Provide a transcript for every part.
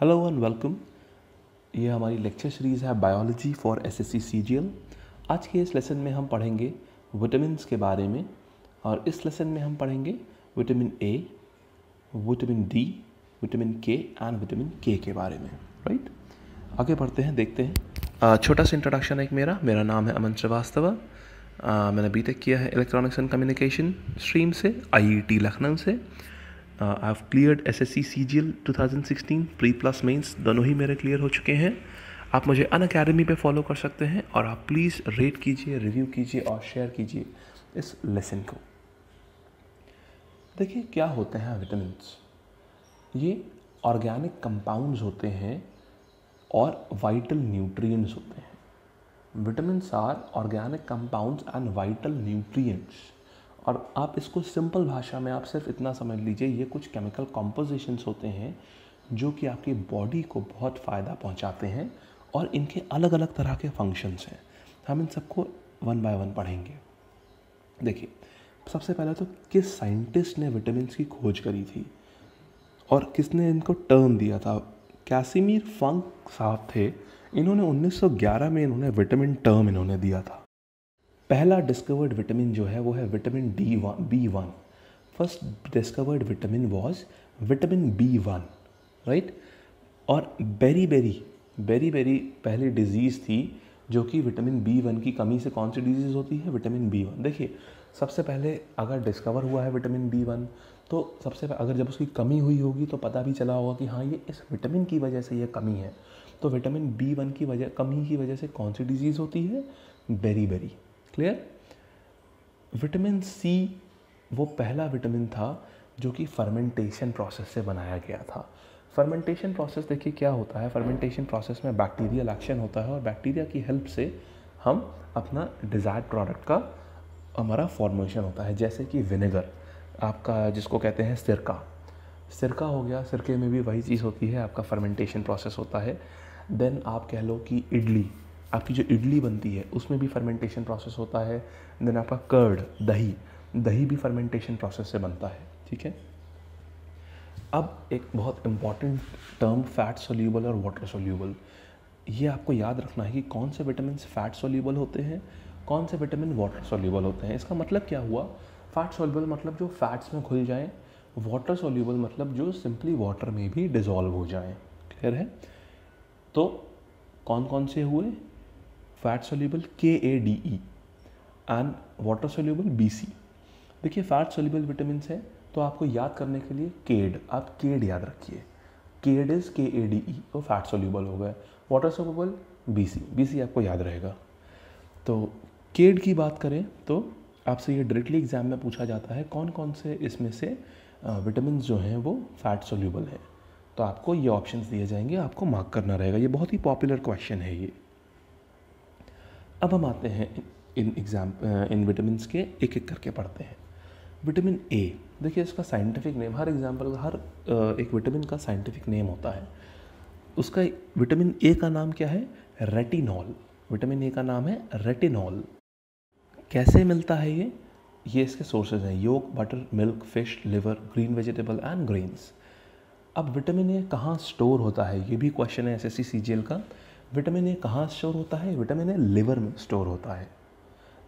Hello and welcome ये हमारी lecture series है बायोलॉजी फॉर एसएससी सीजीएल आज के इस लेसन में हम पढ़ेंगे विटामिन के बारे में और इस लेसन में हम पढ़ेंगे vitamin A vitamin D vitamin K and vitamin K के बारे में राइट आगे बढ़ते हैं देखते हैं छोटा सा इंट्रोडक्शन है एक मेरा मेरा नाम है अमन श्रीवास्तव मैंने बी किया है इलेक्ट्रॉनिक्स एंड कम्युनिकेशन स्ट्रीम से आई e लखनऊ से I have cleared S S C C G L two thousand sixteen pre plus mains दोनों ही मेरे क्लियर हो चुके हैं आप मुझे अन अकेडमी पर फॉलो कर सकते हैं और आप प्लीज़ रेट कीजिए रिव्यू कीजिए और शेयर कीजिए इस लेसन को देखिए क्या होते हैं विटामिन ये ऑर्गेनिक कंपाउंड्स होते हैं और वाइटल न्यूट्रिएंट्स होते हैं vitamin are organic compounds and vital nutrients और आप इसको सिंपल भाषा में आप सिर्फ इतना समझ लीजिए ये कुछ केमिकल कॉम्पोजिशंस होते हैं जो कि आपकी बॉडी को बहुत फ़ायदा पहुंचाते हैं और इनके अलग अलग तरह के फंक्शंस हैं हम इन सबको वन बाय वन पढ़ेंगे देखिए सबसे पहले तो किस साइंटिस्ट ने विटामिन की खोज करी थी और किसने इनको टर्म दिया था कैसीमिर फंक साहब थे इन्होंने 1911 में इन्होंने विटामिन टर्म इन्होंने दिया था पहला डिस्कवर्ड विटामिन जो है वो है vitamin D one B one first discovered vitamin was vitamin B one right और बेरी बेरी बेरी बेरी पहली डिजीज़ थी जो कि विटामिन बी वन की कमी से कौन सी डिजीज़ होती है विटामिन बी वन देखिए सबसे पहले अगर डिस्कवर हुआ है विटामिन बी वन तो सबसे अगर जब उसकी कमी हुई होगी तो पता भी चला होगा कि हाँ ये इस विटामिन की वजह से ये कमी है तो विटामिन बी वन की वजह कमी की वजह से कौन सी डिजीज़ होती है beriberi clear vitamin C वो पहला विटामिन था जो कि फर्मेंटेशन प्रोसेस से बनाया गया था फर्मेंटेशन प्रोसेस देखिए क्या होता है फर्मेंटेशन प्रोसेस में बैक्टीरियल एक्शन होता है और बैक्टीरिया की हेल्प से हम अपना डिज़ायर्ड प्रोडक्ट का हमारा फॉर्मेशन होता है जैसे कि विनेगर आपका जिसको कहते हैं सिरका सिरका हो गया सिरके में भी वही चीज़ होती है आपका फर्मेंटेशन प्रोसेस होता है देन आप कह लो कि इडली आपकी जो इडली बनती है उसमें भी फर्मेंटेशन प्रोसेस होता है देन आपका कर्ड दही दही भी फर्मेंटेशन प्रोसेस से बनता है ठीक है अब एक बहुत इम्पॉर्टेंट टर्म फैट सोल्यूबल और वाटर सोल्यूबल ये आपको याद रखना है कि कौन से विटामिन फैट सोल्यूबल होते हैं कौन से विटामिन वाटर सोल्यूबल होते हैं इसका मतलब क्या हुआ फैट सोल्यूबल मतलब जो फैट्स में घुल जाएँ वाटर सोल्यूबल मतलब जो सिंपली वाटर में भी डिज़ोल्व हो जाएँ क्लियर है तो कौन कौन से हुए fat soluble K A D E and water soluble B C देखिए फैट सोल्यूबल विटामिन है तो आपको याद करने के लिए केड आप केड याद रखिए केड इज़ के ए डी ई और फैट सोल्यूबल हो गए water soluble B C B C आपको याद रहेगा तो केड की बात करें तो आपसे ये डायरेक्टली एग्जाम में पूछा जाता है कौन कौन से इसमें से विटामिन जो हैं वो फैट सोल्यूबल हैं तो आपको ये ऑप्शंस दिए जाएंगे आपको मार्क करना रहेगा ये बहुत ही पॉपुलर क्वेश्चन है ये अब हम आते हैं इन एग्जाम इन विटामिन के एक एक करके पढ़ते हैं विटामिन ए देखिए इसका साइंटिफिक नेम हर एग्जाम्पल हर एक विटामिन का साइंटिफिक नेम होता है उसका विटामिन ए का नाम क्या है रेटिनॉल विटामिन ए का नाम है रेटिनॉल कैसे मिलता है ये ये इसके सोर्सेज हैं yolk butter milk fish liver green vegetable and greens अब विटामिन ए कहाँ स्टोर होता है ये भी क्वेश्चन है एस एस का विटामिन ए कहाँ स्टोर होता है विटामिन ए लिवर में स्टोर होता है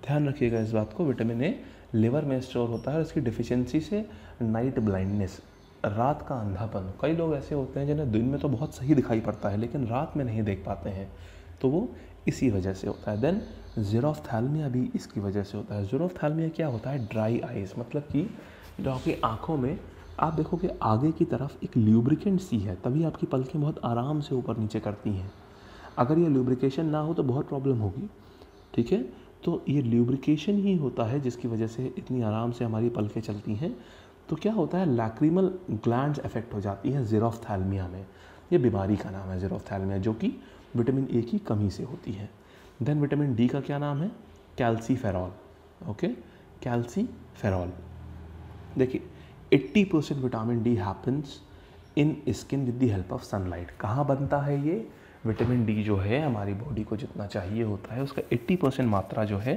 ध्यान रखिएगा इस बात को विटामिन ए लिवर में स्टोर होता है और इसकी डिफिशियंसी से नाइट ब्लाइंडनेस रात का अंधापन कई लोग ऐसे होते हैं जिन्हें दिन में तो बहुत सही दिखाई पड़ता है लेकिन रात में नहीं देख पाते हैं तो वो इसी वजह से होता है देन जीरोफ्थैल्मिया भी इसकी वजह से होता है जीरोफ्थैल्मिया क्या होता है ड्राई आइज मतलब कि जो आपकी आँखों में आप देखो कि आगे की तरफ एक ल्यूब्रिकेंट सी है तभी आपकी पलकें बहुत आराम से ऊपर नीचे करती हैं अगर ये ल्यूब्रिकेशन ना हो तो बहुत प्रॉब्लम होगी ठीक है तो ये ल्यूब्रिकेशन ही होता है जिसकी वजह से इतनी आराम से हमारी पलकें चलती हैं तो क्या होता है लैक्रीमल ग्लैंड इफेक्ट हो जाती है जीरोफ्थैल्मिया में ये बीमारी का नाम है जीरोफ्थैलमिया जो कि विटामिन ए की कमी से होती है देन विटामिन डी का क्या नाम है फेरॉल ओके फेरॉल देखिए 80 percent vitamin D happens in skin with the help of sunlight कहाँ बनता है ये विटामिन डी जो है हमारी बॉडी को जितना चाहिए होता है उसका 80 परसेंट मात्रा जो है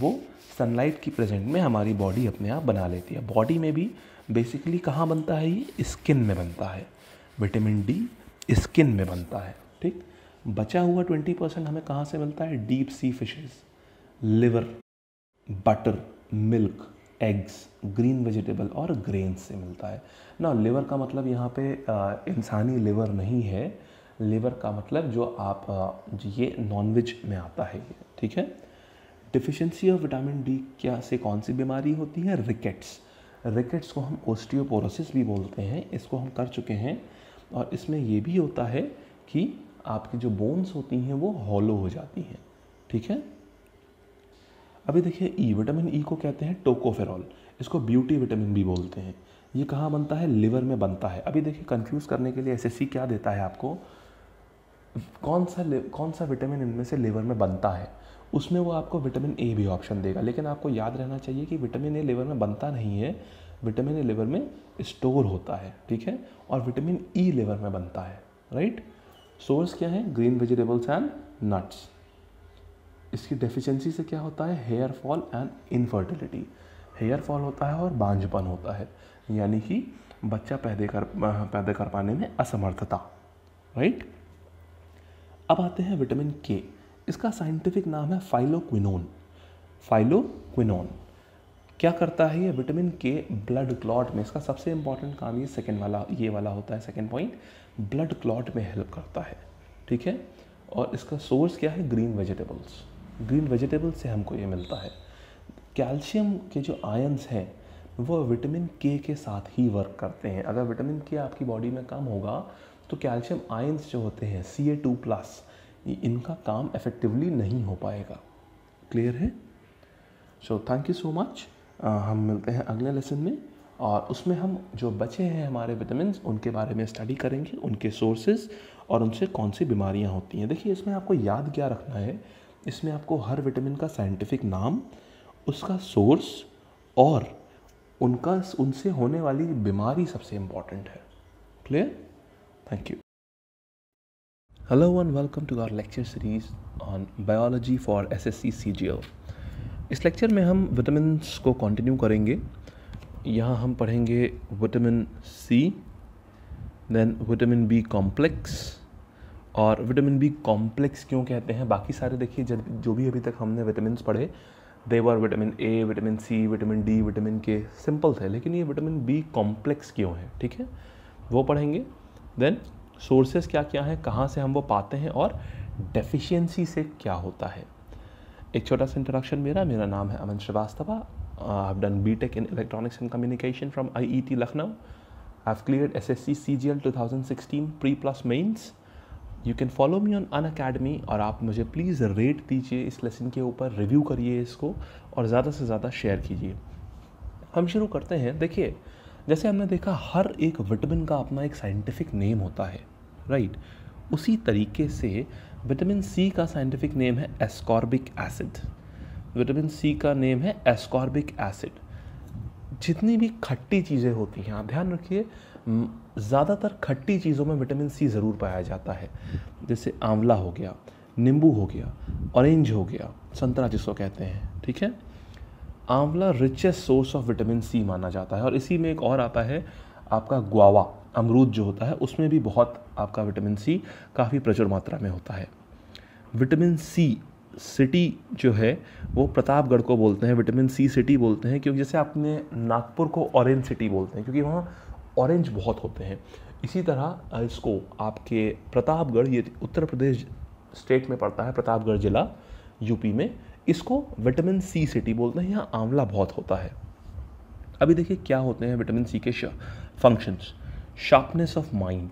वो सनलाइट की प्रेजेंट में हमारी बॉडी अपने आप बना लेती है बॉडी में भी बेसिकली कहाँ बनता है ये स्किन में बनता है विटामिन डी स्किन में बनता है ठीक बचा हुआ ट्वेंटी परसेंट हमें कहाँ से मिलता है deep sea fishes liver butter milk eggs green vegetable और ग्रेन से मिलता है ना लिवर का मतलब यहाँ पे इंसानी लिवर नहीं है लीवर का मतलब जो आप जो ये नॉनवेज में आता है ठीक है डिफिशेंसी ऑफ विटामिन डी क्या से कौन सी बीमारी होती है रिकेट्स रिकेट्स को हम ओस्टियोपोरोसिस भी बोलते हैं इसको हम कर चुके हैं और इसमें ये भी होता है कि आपकी जो बोन्स होती हैं वो हॉलो हो जाती हैं ठीक है अभी देखिए ई विटामिन ई को कहते हैं टोकोफेरॉल इसको ब्यूटी विटामिन भी बोलते हैं ये कहाँ बनता है लिवर में बनता है अभी देखिए कंफ्यूज करने के लिए एस क्या देता है आपको कौन सा कौन सा विटामिन इनमें से लेवर में बनता है उसमें वो आपको विटामिन ए भी ऑप्शन देगा लेकिन आपको याद रहना चाहिए कि विटामिन ए लेवर में बनता नहीं है विटामिन ए लेवर में स्टोर होता है ठीक है और विटामिन ई लेवर में बनता है राइट सोर्स क्या है ग्रीन वेजिटेबल्स एंड नट्स इसकी डेफिशिएंसी से क्या होता है hair fall and infertility hair fall होता है और बांझपन होता है यानी कि बच्चा पैदा कर पैदा कर पाने में असमर्थता राइट अब आते हैं विटामिन के इसका साइंटिफिक नाम है फाइलोक्विनोन फाइलोक्विनोन क्या करता है ये विटामिन के ब्लड क्लॉट में इसका सबसे इंपॉर्टेंट काम ये सेकेंड वाला ये वाला होता है सेकेंड पॉइंट ब्लड क्लॉट में हेल्प करता है ठीक है और इसका सोर्स क्या है ग्रीन वेजिटेबल्स ग्रीन वेजिटेबल्स से हमको ये मिलता है कैल्शियम के जो आयन्स हैं वो विटामिन के के साथ ही वर्क करते हैं अगर विटामिन के आपकी बॉडी में कम होगा तो कैल्शियम आयंस जो होते हैं सी ए टू प्लस इनका काम इफेक्टिवली नहीं हो पाएगा क्लियर है so thank you so much हम मिलते हैं अगले लेसन में और उसमें हम जो बचे हैं हमारे विटामिन उनके बारे में स्टडी करेंगे उनके सोर्सेज और उनसे कौन सी बीमारियां होती हैं देखिए इसमें आपको याद क्या रखना है इसमें आपको हर विटामिन का साइंटिफिक नाम उसका सोर्स और उनका उनसे होने वाली बीमारी सबसे इम्पॉर्टेंट है clear Thank you. Hello and welcome to our lecture series on biology for SSC CGL. इस लेक्चर में हम विटामिन को कंटिन्यू करेंगे यहाँ हम पढ़ेंगे vitamin C then vitamin B complex और विटामिन बी कॉम्प्लेक्स क्यों कहते हैं बाकी सारे देखिए जब जो भी अभी तक हमने विटामिन पढ़े they were vitamin A vitamin C vitamin D vitamin K simple थे लेकिन ये विटामिन बी कॉम्प्लेक्स क्यों है ठीक है वो पढ़ेंगे देन सोर्सेज क्या क्या हैं कहाँ से हम वो पाते हैं और डेफिशिएंसी से क्या होता है एक छोटा सा इंट्रोडक्शन मेरा मेरा नाम है Aman Srivastava I have done B tech in electronics and communication from I Lucknow I have clear S S C C G L two thousand sixteen pre plus mains you can follow me on Unacademy और आप मुझे please rate दीजिए इस lesson के ऊपर review करिए इसको और ज़्यादा से ज़्यादा शेयर कीजिए हम शुरू करते हैं देखिए जैसे हमने देखा हर एक विटामिन का अपना एक साइंटिफिक नेम होता है राइट उसी तरीके से विटामिन सी का साइंटिफिक नेम है एस्कॉर्बिक एसिड विटामिन सी का नेम है एस्कॉर्बिक एसिड जितनी भी खट्टी चीज़ें होती हैं आप ध्यान रखिए ज़्यादातर खट्टी चीज़ों में विटामिन सी ज़रूर पाया जाता है जैसे आंवला हो गया नींबू हो गया ऑरेंज हो गया संतरा जिसको कहते हैं ठीक है आंवला richest source of vitamin C माना जाता है और इसी में एक और आता है आपका गुआवा अमरूद जो होता है उसमें भी बहुत आपका विटामिन सी काफ़ी प्रचुर मात्रा में होता है विटामिन सी सिटी जो है वो प्रतापगढ़ को बोलते हैं विटामिन सी सिटी बोलते हैं क्योंकि जैसे आपने नागपुर को ऑरेंज सिटी बोलते हैं क्योंकि वहाँ ऑरेंज बहुत होते हैं इसी तरह इसको आपके प्रतापगढ़ ये उत्तर प्रदेश स्टेट में पड़ता है प्रतापगढ़ ज़िला यूपी में इसको विटामिन सी सिटी बोलते हैं यहाँ आंवला बहुत होता है अभी देखिए क्या होते हैं विटामिन सी के functions sharpness of mind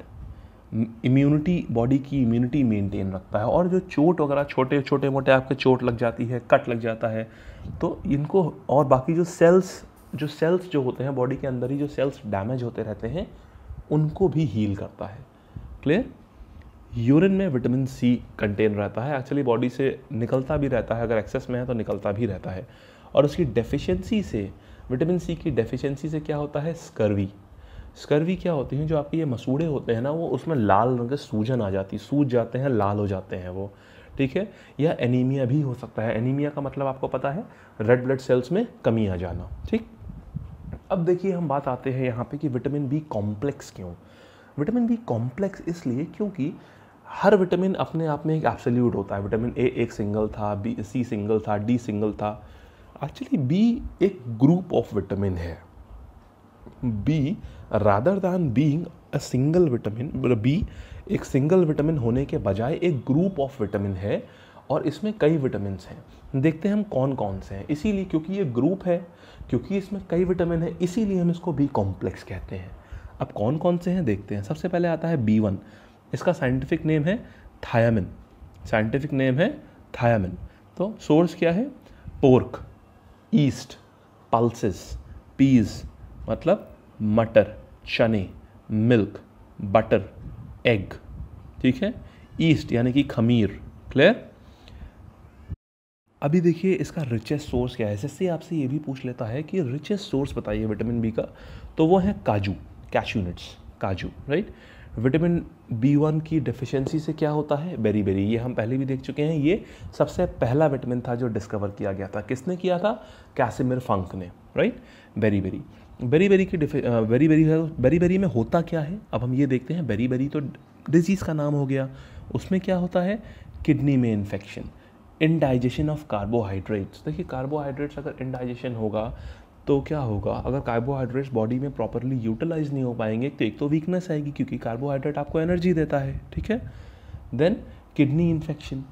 immunity body की इम्यूनिटी मेंटेन रखता है और जो चोट वगैरह छोटे छोटे मोटे आपके चोट लग जाती है कट लग जाता है तो इनको और बाकी जो सेल्स जो सेल्स जो होते हैं बॉडी के अंदर ही जो सेल्स डैमेज होते रहते हैं उनको भी हील करता है क्लियर यूरिन में विटामिन सी कंटेन रहता है एक्चुअली बॉडी से निकलता भी रहता है अगर एक्सेस में है तो निकलता भी रहता है और उसकी डेफिशिएंसी से विटामिन सी की डेफिशिएंसी से क्या होता है स्कर्वी स्कर्वी क्या होती है जो आपके ये मसूड़े होते हैं ना वो उसमें लाल रंग के सूजन आ जाती है सूज जाते हैं लाल हो जाते हैं वो ठीक है या एनीमिया भी हो सकता है एनीमिया का मतलब आपको पता है रेड ब्लड सेल्स में कमी आ जाना ठीक अब देखिए हम बात आते हैं यहाँ पे कि विटामिन बी कॉम्प्लेक्स क्यों विटामिन बी कॉम्प्लेक्स इसलिए क्योंकि हर विटामिन अपने आप में एक एब्सोल्यूट होता है विटामिन ए एक सिंगल था बी सी सिंगल था डी सिंगल था एक्चुअली बी एक ग्रुप ऑफ विटामिन है B rather than being a single vitamin B एक सिंगल विटामिन होने के बजाय एक ग्रुप ऑफ विटामिन है और इसमें कई विटामिन हैं देखते हैं हम कौन कौन से हैं इसीलिए क्योंकि ये ग्रुप है क्योंकि इसमें कई विटामिन है इसीलिए हम इसको बी कॉम्प्लेक्स कहते हैं अब कौन कौन से हैं देखते हैं सबसे पहले आता है बी वन इसका साइंटिफिक नेम है थायामिन साइंटिफिक नेम है थायामिन तो सोर्स क्या है पोर्क ईस्ट पल्सेस पीज मतलब मटर चने मिल्क बटर एग ठीक है ईस्ट यानी कि खमीर क्लियर अभी देखिए इसका रिचेस्ट सोर्स क्या है जैसे आपसे ये भी पूछ लेता है कि रिचेस्ट सोर्स बताइए विटामिन बी का तो वो है काजू कैशू काजू राइट विटामिन बी वन की डिफिशेंसी से क्या होता है बेरी बेरी ये हम पहले भी देख चुके हैं ये सबसे पहला विटामिन था जो डिस्कवर किया गया था किसने किया था कैसेमिर फंक ने right berry berry berry beriberi की बेरी बेरी बेरी बेरी में होता क्या है अब हम ये देखते हैं बेरी बेरी तो डिजीज़ का नाम हो गया उसमें क्या होता है किडनी में इन्फेक्शन इनडाइजेशन ऑफ कार्बोहाइड्रेट्स देखिए कार्बोहाइड्रेट्स अगर इनडाइजेशन होगा तो क्या होगा अगर कार्बोहाइड्रेट्स बॉडी में प्रॉपरली यूटिलाइज नहीं हो पाएंगे तो एक तो वीकनेस आएगी क्योंकि कार्बोहाइड्रेट आपको एनर्जी देता है ठीक है then kidney infection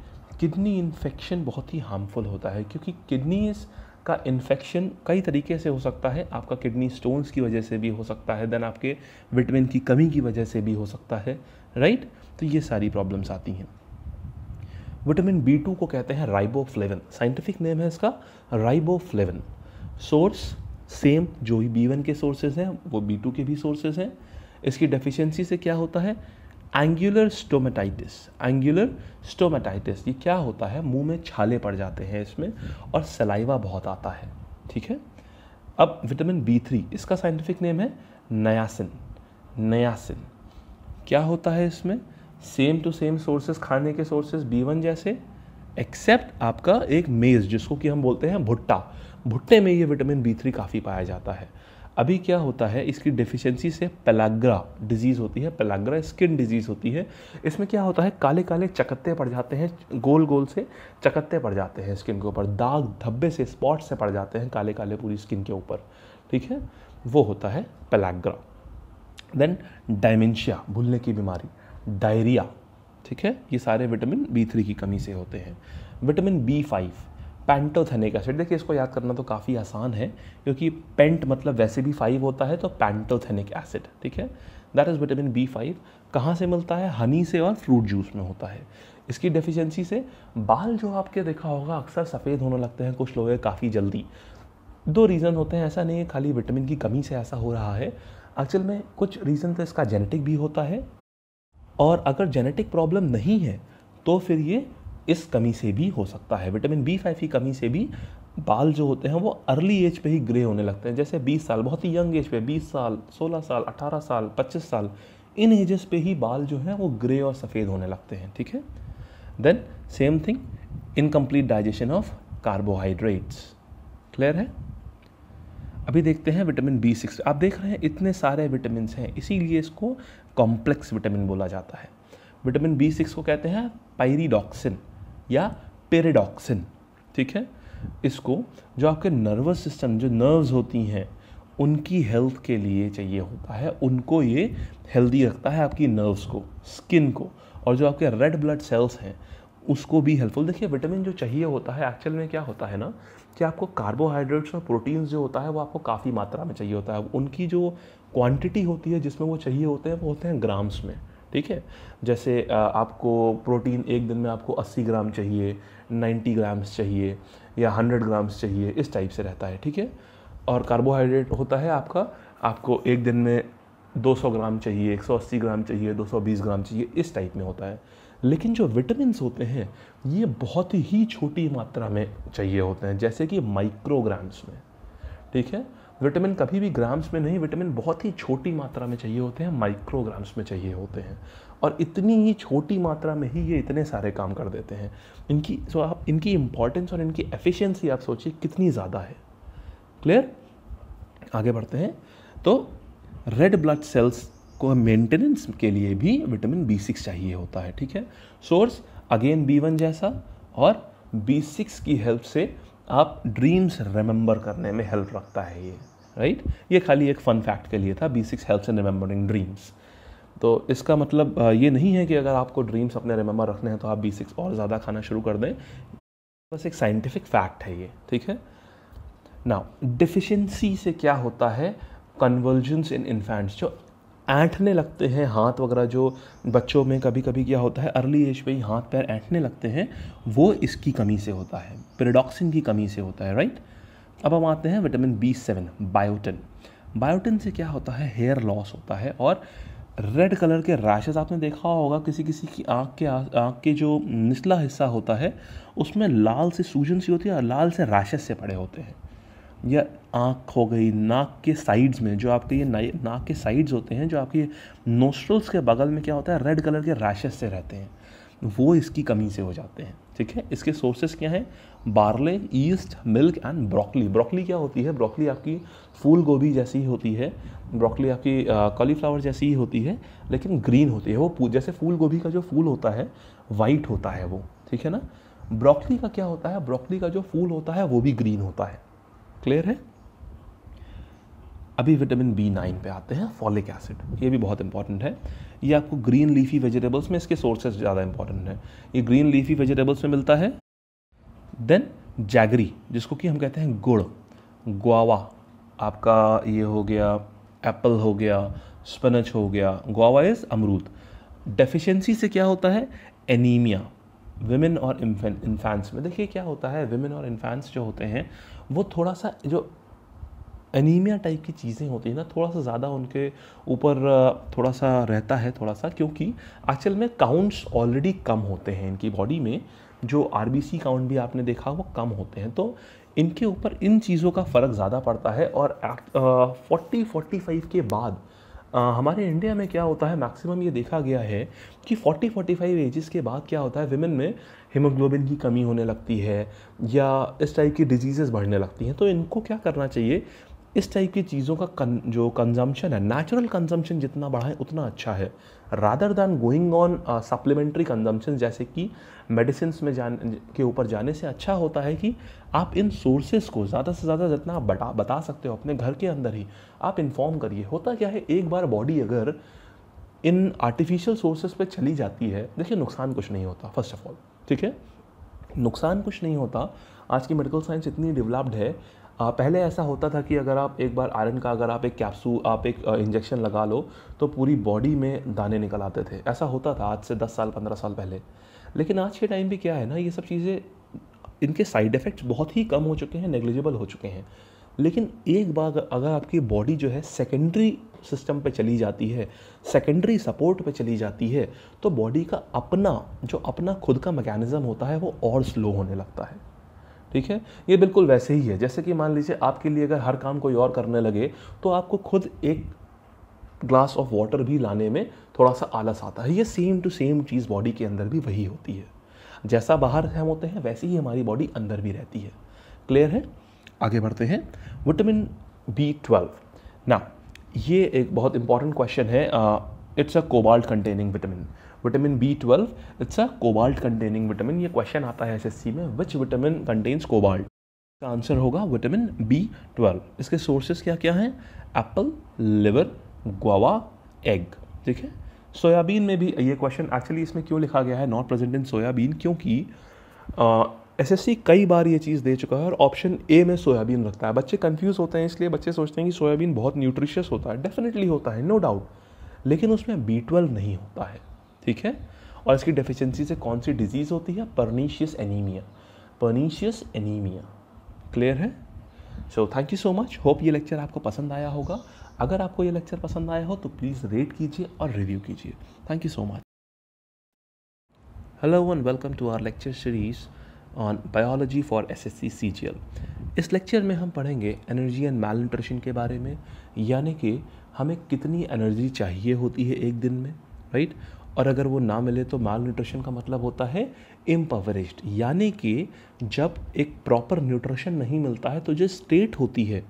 kidney infection बहुत ही हार्मफुल होता है क्योंकि किडनीज का इन्फेक्शन कई तरीके से हो सकता है आपका किडनी स्टोन्स की वजह से भी हो सकता है देन आपके विटामिन की कमी की वजह से भी हो सकता है राइट तो ये सारी प्रॉब्लम्स आती हैं विटामिन बी टू को कहते हैं राइबोफ्लेवन साइंटिफिक नेम है इसका राइबोफ्लेवन सोर्स सेम जो ही बी वन के सोर्सेज हैं वो बी टू के भी सोर्सेज हैं इसकी डेफिशिएंसी से क्या होता है एंगुलर स्टोमेटाइटिस एंगुलर स्टोमेटाइटिस ये क्या होता है मुंह में छाले पड़ जाते हैं इसमें और सलाइवा बहुत आता है ठीक है अब विटामिन बी थ्री इसका साइंटिफिक नेम है नयासिन नयासिन क्या होता है इसमें सेम टू सेम सोर्सेज खाने के सोर्सेज बी वन जैसे एक्सेप्ट आपका एक मेज़ जिसको कि हम बोलते हैं भुट्टा भुट्टे में ये विटामिन बी थ्री काफ़ी पाया जाता है अभी क्या होता है इसकी डिफिशेंसी से पेलाग्रा डिजीज़ होती है पेलाग्रा स्किन डिजीज़ होती है इसमें क्या होता है काले काले चकत्ते पड़ जाते हैं गोल गोल से चकत्ते पड़ जाते हैं स्किन के ऊपर दाग धब्बे से स्पॉट से पड़ जाते हैं काले काले पूरी स्किन के ऊपर ठीक है वो होता है पेलाग्रा देन डायमेंशिया भूलने की बीमारी डायरिया ठीक है ये सारे विटामिन बी थ्री की कमी से होते हैं vitamin B five pantothenic acid देखिए इसको याद करना तो काफ़ी आसान है क्योंकि पेंट मतलब वैसे भी फाइव होता है तो पैंटोथेनिक एसिड ठीक है that is vitamin B five कहाँ से मिलता है हनी से और फ्रूट जूस में होता है इसकी डेफिशिएंसी से बाल जो आपके देखा होगा अक्सर सफ़ेद होने लगते हैं कुछ लोग काफ़ी जल्दी दो रीज़न होते हैं ऐसा नहीं है खाली विटामिन की कमी से ऐसा हो रहा है एक्चुअल में कुछ रीज़न तो इसका जेनेटिक भी होता है और अगर जेनेटिक प्रॉब्लम नहीं है तो फिर ये इस कमी से भी हो सकता है विटामिन बी फाइव की कमी से भी बाल जो होते हैं वो अर्ली एज पे ही ग्रे होने लगते हैं जैसे 20 साल बहुत ही यंग एज पे 20 साल 16 साल 18 साल 25 साल इन एजेस पे ही बाल जो हैं वो ग्रे और सफ़ेद होने लगते हैं ठीक है then same thing incomplete digestion of carbohydrates clear है अभी देखते हैं विटामिन बी सिक्स आप देख रहे हैं इतने सारे विटामिन हैं इसीलिए इसको कॉम्प्लेक्स विटामिन बोला जाता है विटामिन बी सिक्स को कहते हैं पायरीडॉक्सिन या पेरेडॉक्सिन ठीक है इसको जो आपके नर्वस सिस्टम जो नर्व्स होती हैं उनकी हेल्थ के लिए चाहिए होता है उनको ये हेल्दी रखता है आपकी नर्व्स को स्किन को और जो आपके रेड ब्लड सेल्स हैं उसको भी हेल्पफुल देखिए विटामिन जो चाहिए होता है एक्चुअल में क्या होता है ना कि आपको कार्बोहाइड्रेट्स और प्रोटीन्स जो होता है वो आपको काफ़ी मात्रा में चाहिए होता है उनकी जो क्वांटिटी होती है जिसमें वो चाहिए होते हैं वो होते हैं ग्राम्स में ठीक है जैसे आपको प्रोटीन एक दिन में आपको 80 ग्राम चाहिए 90 ग्राम्स चाहिए या 100 ग्राम्स चाहिए इस टाइप से रहता है ठीक है और कार्बोहाइड्रेट होता है आपका आपको एक दिन में 200 ग्राम चाहिए 180 ग्राम चाहिए 220 ग्राम चाहिए इस टाइप में होता है लेकिन जो विटामिन होते हैं ये बहुत ही छोटी मात्रा में चाहिए होते हैं जैसे कि माइक्रोग्राम्स में ठीक है विटामिन कभी भी ग्राम्स में नहीं विटामिन बहुत ही छोटी मात्रा में चाहिए होते हैं माइक्रोग्राम्स में चाहिए होते हैं और इतनी ही छोटी मात्रा में ही ये इतने सारे काम कर देते हैं इनकी सो आप इनकी इम्पॉर्टेंस और इनकी एफिशिएंसी आप सोचिए कितनी ज़्यादा है क्लियर आगे बढ़ते हैं तो रेड ब्लड सेल्स को मेंटेनेंस के लिए भी विटामिन बी सिक्स चाहिए होता है ठीक है सोर्स अगेन बी वन जैसा और बी सिक्स की हेल्प से आप ड्रीम्स रिमेंबर करने में हेल्प रखता है ये राइट right? ये खाली एक फ़न फैक्ट के लिए था B six helps in remembering dreams तो इसका मतलब ये नहीं है कि अगर आपको ड्रीम्स अपने रिमेंबर रखने हैं तो आप बी सिक्स और ज़्यादा खाना शुरू कर दें बस एक साइंटिफिक फैक्ट है ये ठीक है ना डिफिशेंसी से क्या होता है कन्वर्जेंस इन इन्फेंट्स जो ऐंठने लगते हैं हाथ वगैरह जो बच्चों में कभी कभी क्या होता है अर्ली एज में ही हाथ पैर ऐंठने लगते हैं वो इसकी कमी से होता है पेरेडॉक्सिन की कमी से होता है राइट right? अब हम आते हैं vitamin B seven biotin biotin से क्या होता है हेयर लॉस होता है और रेड कलर के रैशेज़ आपने देखा होगा किसी किसी की आँख के आँख के जो निचला हिस्सा होता है उसमें लाल से सूजन सी होती है और लाल से रैशेज से पड़े होते हैं या आँख हो गई नाक के साइड्स में जो आपके ये नाक के साइड्स होते हैं जो आपके नोस्ट्रल्स के बगल में क्या होता है रेड कलर के रैशेस से रहते हैं वो इसकी कमी से हो जाते हैं ठीक है इसके सोर्सेस क्या हैं barley yeast milk and broccoli broccoli क्या होती है ब्रोकली आपकी फूल गोभी जैसी ही होती है ब्रोकली आपकी कॉलीफ्लावर जैसी ही होती है लेकिन ग्रीन होती है वो जैसे फूल गोभी का जो फूल होता है वाइट होता है वो ठीक है ना ब्रोकली का क्या होता है ब्रोकली का जो फूल होता है वो भी ग्रीन होता है क्लियर है अभी विटामिन बी नाइन पे आते हैं फॉलिक एसिड ये भी बहुत इंपॉर्टेंट है ये आपको ग्रीन लीफी वेजिटेबल्स में इसके सोर्सेज ज़्यादा इंपॉर्टेंट हैं ये ग्रीन लीफी वेजिटेबल्स में मिलता है देन जैगरी जिसको कि हम कहते हैं गुड़ गुआवा आपका ये हो गया एप्पल हो गया स्पनच हो गया गुआवा इज़ अमरूद डेफिशिएंसी से क्या होता है एनीमिया विमेन और इन्फैंट्स में देखिए क्या होता है विमेन और इन्फेंट्स जो होते हैं वो थोड़ा सा जो एनीमिया टाइप की चीज़ें होती हैं ना थोड़ा सा ज़्यादा उनके ऊपर थोड़ा सा रहता है थोड़ा सा क्योंकि एक्चुअल में काउंट्स ऑलरेडी कम होते हैं इनकी बॉडी में जो आर काउंट भी आपने देखा वो कम होते हैं तो इनके ऊपर इन चीज़ों का फ़र्क ज़्यादा पड़ता है और फोर्टी फोर्टी फाइव के बाद आ, हमारे इंडिया में क्या होता है मैक्सिमम ये देखा गया है कि 40 45 एजेस के बाद क्या होता है विमेन में हीमोग्लोबिन की कमी होने लगती है या इस टाइप की डिजीज़ेस बढ़ने लगती हैं तो इनको क्या करना चाहिए इस टाइप की चीज़ों का कन, जो कंजम्पशन है नेचुरल कंजम्पशन जितना बढ़ाएं उतना अच्छा है rather than going on supplementary consumption जैसे कि मेडिसिन में जान के ऊपर जाने से अच्छा होता है कि आप इन सोर्सेज को ज़्यादा से ज़्यादा जितना आप बता बता सकते हो अपने घर के अंदर ही आप इन्फॉर्म करिए होता क्या है एक बार बॉडी अगर इन आर्टिफिशियल सोर्सेज पे चली जाती है देखिए नुकसान कुछ नहीं होता फर्स्ट ऑफ ऑल ठीक है नुकसान कुछ नहीं होता आज की मेडिकल साइंस इतनी डेवलप्ड है पहले ऐसा होता था कि अगर आप एक बार आयरन का अगर आप एक कैप्सूल आप एक इंजेक्शन लगा लो तो पूरी बॉडी में दाने निकल आते थे ऐसा होता था आज से दस साल पंद्रह साल पहले लेकिन आज के टाइम भी क्या है ना ये सब चीज़ें इनके साइड इफ़ेक्ट्स बहुत ही कम हो चुके हैं नेग्लिजिबल हो चुके हैं लेकिन एक बार अगर आपकी बॉडी जो है सेकेंडरी सिस्टम पे चली जाती है सेकेंडरी सपोर्ट पे चली जाती है तो बॉडी का अपना जो अपना खुद का मैकेनिज़्म होता है वो और स्लो होने लगता है ठीक है ये बिल्कुल वैसे ही है जैसे कि मान लीजिए आपके लिए अगर हर काम कोई और करने लगे तो आपको खुद एक ग्लास ऑफ वाटर भी लाने में थोड़ा सा आलस आता है ये सेम टू सेम चीज़ बॉडी के अंदर भी वही होती है जैसा बाहर हम होते हैं वैसे ही हमारी बॉडी अंदर भी रहती है क्लियर है आगे बढ़ते हैं विटामिन बी ट्वेल्व ना ये एक बहुत इंपॉर्टेंट क्वेश्चन है it's a cobalt containing vitamin vitamin B twelve it's a cobalt containing vitamin ये क्वेश्चन आता है एसएससी में विच विटामिन कंटेन्स कोबाल्ट इसका आंसर होगा विटामिन बी ट्वेल्व इसके सोर्सेस क्या क्या हैं एप्पल लिवर ग्वावा एग ठीक है सोयाबीन में भी ये क्वेश्चन एक्चुअली इसमें क्यों लिखा गया है नॉट प्रेजेंट इन सोयाबीन क्योंकि एस एस सी कई बार ये चीज़ दे चुका है और ऑप्शन ए में सोयाबीन रखता है बच्चे कन्फ्यूज होते हैं इसलिए बच्चे सोचते हैं कि सोयाबीन बहुत न्यूट्रिशियस होता है डेफिनेटली होता है नो no डाउट लेकिन उसमें बी ट्वेल्व नहीं होता है ठीक है और इसकी डेफिशिएंसी से कौन सी डिजीज़ होती है pernicious anaemia pernicious anaemia clear है so thank you so much hope ये लेक्चर आपको पसंद आया होगा अगर आपको ये लेक्चर पसंद आया हो तो प्लीज़ रेट कीजिए और रिव्यू कीजिए thank you so much hello one welcome to our lecture series on biology for S S C C G L इस लेक्चर में हम पढ़ेंगे एनर्जी एंड मैल न्यूट्रिशन के बारे में यानी कि हमें कितनी एनर्जी चाहिए होती है एक दिन में राइट right? और अगर वो ना मिले तो माल न्यूट्रिशन का मतलब होता है इम्पवरिश्ड यानी कि जब एक प्रॉपर न्यूट्रिशन नहीं मिलता है तो जो स्टेट होती है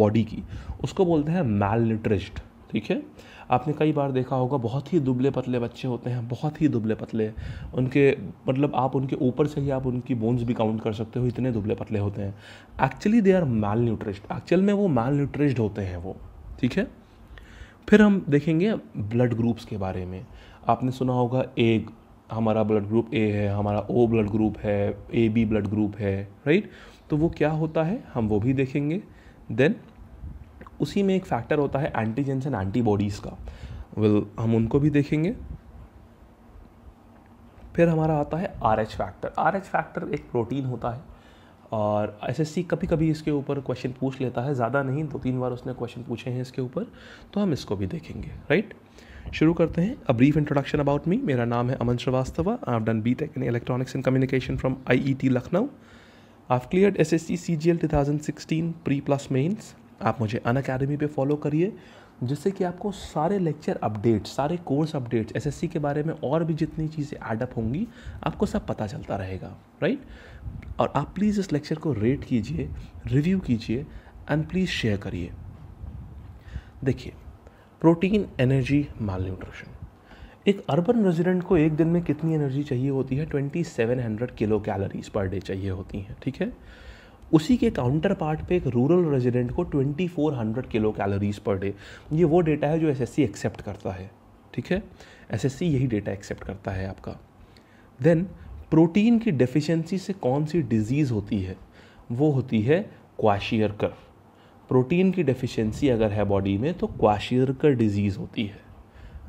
बॉडी की उसको बोलते हैं माल न्यूट्रिश्ड ठीक है आपने कई बार देखा होगा बहुत ही दुबले पतले बच्चे होते हैं बहुत ही दुबले पतले उनके मतलब आप उनके ऊपर से ही आप उनकी बोन्स भी काउंट कर सकते हो इतने दुबले पतले होते हैं actually they are malnourished actual में वो माल न्यूट्रिश्ड होते हैं वो ठीक है फिर हम देखेंगे ब्लड ग्रुप्स के बारे में आपने सुना होगा ए हमारा ब्लड ग्रुप ए है हमारा ओ ब्लड ग्रुप है ए बी ब्लड ग्रुप है राइट तो वो क्या होता है हम वो भी देखेंगे देन उसी में एक फैक्टर होता है एंटीजेंस एंड एंटीबॉडीज़ का वेल well, हम उनको भी देखेंगे फिर हमारा आता है R H factor R H factor एक प्रोटीन होता है और एस एस सी कभी कभी इसके ऊपर क्वेश्चन पूछ लेता है ज़्यादा नहीं दो तीन बार उसने क्वेश्चन पूछे हैं इसके ऊपर तो हम इसको भी देखेंगे राइट right? शुरू करते हैं a brief introduction about me मेरा नाम है Aman Srivastava I have done B tech in electronics and communication from I E T Lucknow I have clear S S C C G L two thousand sixteen pre plus mains आप मुझे अन academy पर follow करिए जिससे कि आपको सारे लेक्चर अपडेट्स सारे course updates S S C के बारे में और भी जितनी चीज़ें ऐडअप होंगी आपको सब पता चलता रहेगा राइट और आप प्लीज़ इस लेक्चर को रेट कीजिए रिव्यू कीजिए एंड प्लीज़ शेयर करिए देखिए प्रोटीन एनर्जी माल न्यूट्रिशन एक अर्बन रेजिडेंट को एक दिन में कितनी एनर्जी चाहिए होती है 2700 किलो कैलोरीज पर डे चाहिए होती हैं ठीक है उसी के काउंटर पार्ट पे एक रूरल रेजिडेंट को 2400 किलो कैलोरीज पर डे ये वो डेटा है जो एसएससी एक्सेप्ट करता है ठीक है एसएससी यही डेटा एक्सेप्ट करता है आपका देन प्रोटीन की डेफिशिएंसी से कौन सी डिजीज़ होती है वो होती है क्वाशियर कर्व प्रोटीन की डेफिशिएंसी अगर है बॉडी में तो क्वाशियरकर डिजीज़ होती है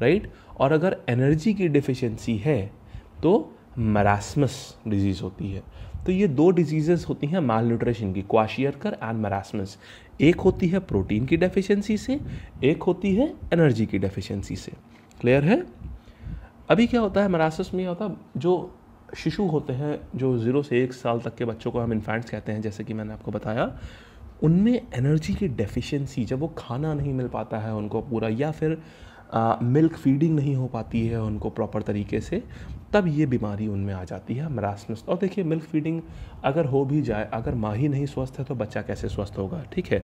राइट और अगर एनर्जी की डिफिशेंसी है तो मरासमस डिजीज़ होती है तो ये दो डिजीज़ेस होती हैं माल न्यूट्रिशन की क्वाशियरकर एंड मरासमस एक होती है प्रोटीन की डेफिशिएंसी से एक होती है एनर्जी की डेफिशिएंसी से क्लियर है अभी क्या होता है मरासमस में होता है जो शिशु होते हैं जो ज़ीरो से एक साल तक के बच्चों को हम इन्फेंट्स कहते हैं जैसे कि मैंने आपको बताया उनमें एनर्जी की डेफिशिएंसी जब वो खाना नहीं मिल पाता है उनको पूरा या फिर मिल्क फीडिंग नहीं हो पाती है उनको प्रॉपर तरीके से तब ये बीमारी उनमें आ जाती है मरासमस और देखिए मिल्क फीडिंग अगर हो भी जाए अगर माँ ही नहीं स्वस्थ है तो बच्चा कैसे स्वस्थ होगा ठीक है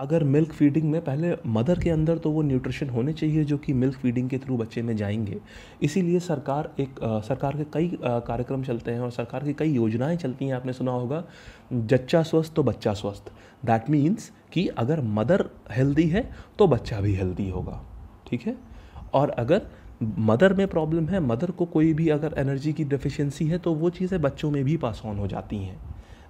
अगर मिल्क फीडिंग में पहले मदर के अंदर तो वो न्यूट्रिशन होने चाहिए जो कि मिल्क फीडिंग के थ्रू बच्चे में जाएंगे इसीलिए सरकार एक आ, सरकार के कई कार्यक्रम चलते हैं और सरकार की कई योजनाएं चलती हैं आपने सुना होगा जच्चा स्वस्थ तो बच्चा स्वस्थ दैट मीन्स कि अगर मदर हेल्दी है तो बच्चा भी हेल्दी होगा ठीक है और अगर मदर में प्रॉब्लम है मदर को कोई भी अगर एनर्जी की डिफिशेंसी है तो वो चीज़ें बच्चों में भी पास ऑन हो जाती हैं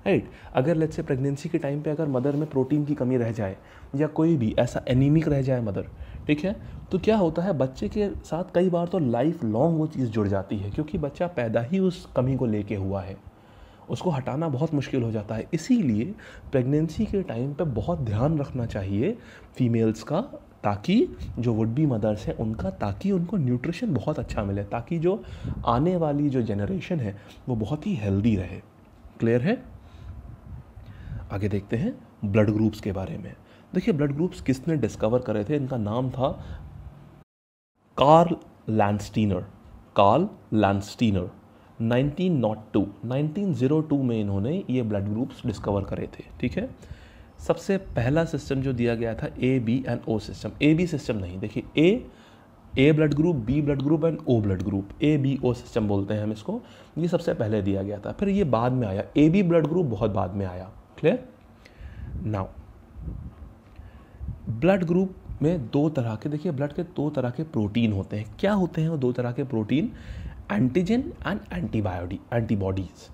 राइट right? अगर लेट से प्रेगनेंसी के टाइम पे अगर मदर में प्रोटीन की कमी रह जाए या कोई भी ऐसा एनीमिक रह जाए मदर ठीक है तो क्या होता है बच्चे के साथ कई बार तो लाइफ लॉन्ग वो चीज़ जुड़ जाती है क्योंकि बच्चा पैदा ही उस कमी को लेके हुआ है उसको हटाना बहुत मुश्किल हो जाता है इसीलिए प्रेगनेंसी के टाइम पे बहुत ध्यान रखना चाहिए फीमेल्स का ताकि जो वुड बी मदर्स हैं उनका ताकि उनको न्यूट्रिशन बहुत अच्छा मिले ताकि जो आने वाली जो जनरेशन है वो बहुत ही हेल्दी रहे क्लियर है आगे देखते हैं ब्लड ग्रुप्स के बारे में देखिए ब्लड ग्रुप्स किसने डिस्कवर करे थे इनका नाम था कार्ल लैंडस्टीनर कार्ल लैंडस्टीनर 1902 1902 में इन्होंने ये ब्लड ग्रुप्स डिस्कवर करे थे ठीक है सबसे पहला सिस्टम जो दिया गया था A B and O system A B system नहीं देखिए A A blood group B blood group and O blood group A B O system बोलते हैं हम इसको ये सबसे पहले दिया गया था फिर ये बाद में आया ए बी ब्लड ग्रुप बहुत बाद में आया क्लियर नाउ ब्लड ग्रुप में दो तरह के देखिए ब्लड के दो तरह के प्रोटीन होते हैं क्या होते हैं वो दो तरह के protein antigen and antibody antibodies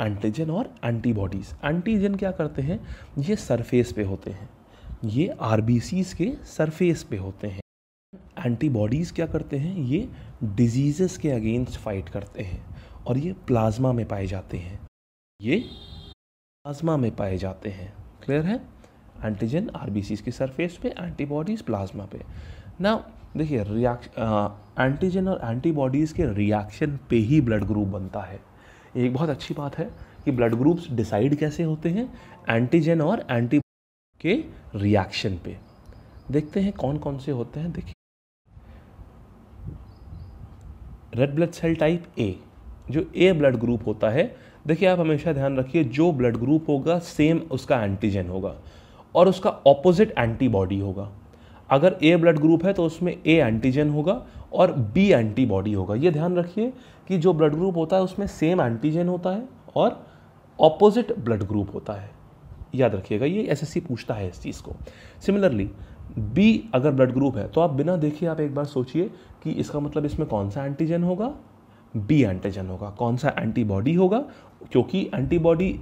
antigen और एंटीबॉडीज एंटीजन क्या करते हैं ये सरफेस पे होते हैं ये आर के सरफेस पे होते हैं एंटीबॉडीज़ क्या करते हैं ये डिजीजेस के अगेंस्ट फाइट करते हैं और ये प्लाज्मा में पाए जाते हैं ये प्लाज्मा में पाए जाते हैं क्लियर है एंटीजन आर की सरफेस पे एंटीबॉडीज़ प्लाज्मा पे ना देखिए रिएक्शन एंटीजन और एंटीबॉडीज़ के रिएक्शन पे ही ब्लड ग्रुप बनता है एक बहुत अच्छी बात है कि ब्लड ग्रुप्स डिसाइड कैसे होते हैं एंटीजन और एंटी के रिएक्शन पे देखते हैं कौन कौन से होते हैं देखिए red blood cell type A जो ए ब्लड ग्रुप होता है देखिए आप हमेशा ध्यान रखिए जो ब्लड ग्रुप होगा सेम उसका एंटीजन होगा और उसका ऑपोजिट एंटीबॉडी होगा अगर ए ब्लड ग्रुप है तो उसमें ए एंटीजन होगा और बी एंटीबॉडी होगा ये ध्यान रखिए कि जो ब्लड ग्रुप होता है उसमें सेम एंटीजन होता है और ऑपोजिट ब्लड ग्रुप होता है याद रखिएगा ये एस पूछता है इस चीज़ को सिमिलरली बी अगर ब्लड ग्रुप है तो आप बिना देखिए आप एक बार सोचिए कि इसका मतलब इसमें कौन सा एंटीजन होगा बी एंटीजन होगा कौन सा एंटीबॉडी होगा क्योंकि एंटीबॉडी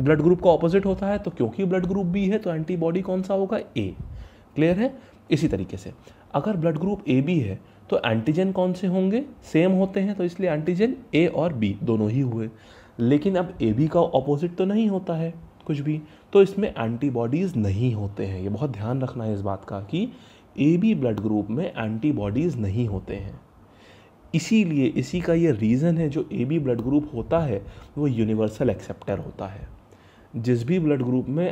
ब्लड ग्रुप का ऑपोजिट होता है तो क्योंकि ब्लड ग्रुप बी है तो एंटीबॉडी कौन सा होगा ए क्लियर है इसी तरीके से अगर ब्लड ग्रुप ए बी है तो एंटीजन कौन से होंगे सेम होते हैं तो इसलिए एंटीजन ए और बी दोनों ही हुए लेकिन अब ए बी का ऑपोजिट तो नहीं होता है कुछ भी तो इसमें एंटीबॉडीज़ नहीं होते हैं ये बहुत ध्यान रखना है इस बात का कि ए बी ब्लड ग्रुप में एंटीबॉडीज़ नहीं होते हैं इसीलिए इसी का ये रीज़न है जो ए बी ब्लड ग्रुप होता है वो यूनिवर्सल एक्सेप्टर होता है जिस भी ब्लड ग्रुप में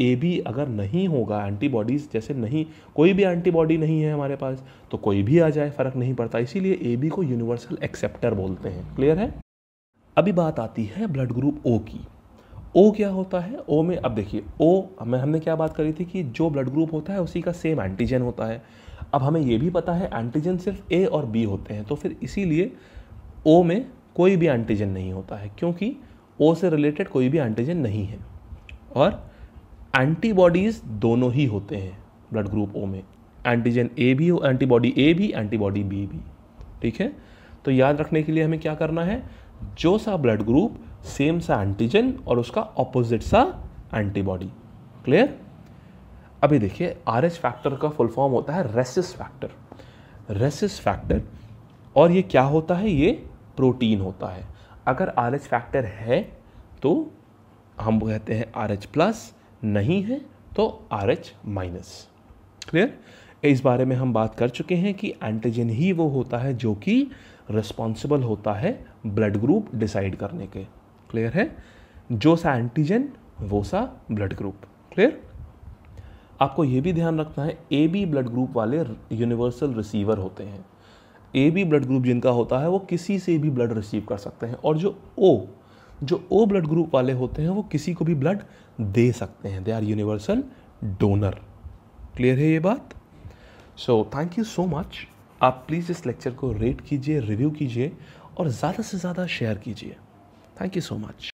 ए बी अगर नहीं होगा एंटीबॉडीज़ जैसे नहीं कोई भी एंटीबॉडी नहीं है हमारे पास तो कोई भी आ जाए फ़र्क नहीं पड़ता इसीलिए ए बी को यूनिवर्सल एक्सेप्टर बोलते हैं क्लियर है अभी बात आती है ब्लड ग्रुप ओ की ओ क्या होता है ओ में अब देखिए ओ हमें हमने क्या बात करी थी कि जो ब्लड ग्रुप होता है उसी का सेम एंटीजन होता है अब हमें ये भी पता है एंटीजन सिर्फ ए और बी होते हैं तो फिर इसीलिए ओ में कोई भी एंटीजन नहीं होता है क्योंकि ओ से रिलेटेड कोई भी एंटीजन नहीं है और एंटीबॉडीज़ दोनों ही होते हैं ब्लड ग्रुप ओ में एंटीजन ए भी एंटीबॉडी ए भी एंटीबॉडी बी भी ठीक है तो याद रखने के लिए हमें क्या करना है जो सा ब्लड ग्रुप सेम सा एंटीजन और उसका ऑपोजिट सा एंटीबॉडी क्लियर अभी देखिए आर एच फैक्टर का फुल फॉर्म होता है रेसिस फैक्टर रेसिस फैक्टर और ये क्या होता है ये प्रोटीन होता है अगर आर एच फैक्टर है तो हम कहते हैं आर एच प्लस नहीं है तो आर एच माइनस क्लियर इस बारे में हम बात कर चुके हैं कि एंटीजन ही वो होता है जो कि रिस्पॉन्सिबल होता है ब्लड ग्रुप डिसाइड करने के क्लियर है जो सा एंटीजन वो सा ब्लड ग्रुप क्लियर आपको ये भी ध्यान रखना है ए बी ब्लड ग्रुप वाले यूनिवर्सल रिसीवर होते हैं ए बी ब्लड ग्रुप जिनका होता है वो किसी से भी ब्लड रिसीव कर सकते हैं और जो ओ जो ओ ब्लड ग्रुप वाले होते हैं वो किसी को भी ब्लड दे सकते हैं they are universal donor clear है ये बात so thank you so much आप प्लीज़ इस लेक्चर को रेट कीजिए रिव्यू कीजिए और ज़्यादा से ज़्यादा शेयर कीजिए थैंक यू सो मच